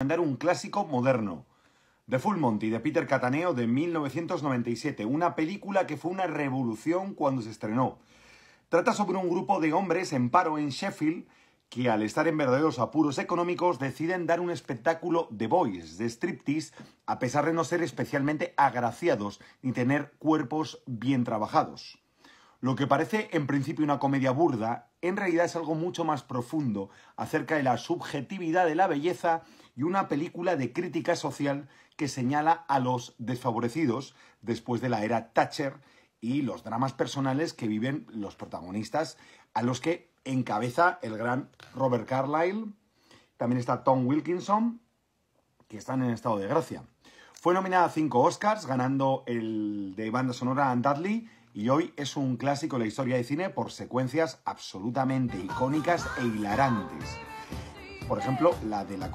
un clásico moderno, de Full y de Peter Cataneo, de 1997, una película que fue una revolución cuando se estrenó. Trata sobre un grupo de hombres en paro en Sheffield que al estar en verdaderos apuros económicos deciden dar un espectáculo de boys, de striptease, a pesar de no ser especialmente agraciados ni tener cuerpos bien trabajados. Lo que parece en principio una comedia burda, en realidad es algo mucho más profundo acerca de la subjetividad de la belleza y una película de crítica social que señala a los desfavorecidos después de la era Thatcher y los dramas personales que viven los protagonistas, a los que encabeza el gran Robert Carlyle, también está Tom Wilkinson, que están en estado de gracia. Fue nominada a cinco Oscars, ganando el de banda sonora and Dudley, y hoy es un clásico de la historia de cine por secuencias absolutamente icónicas e hilarantes. Por ejemplo, la de la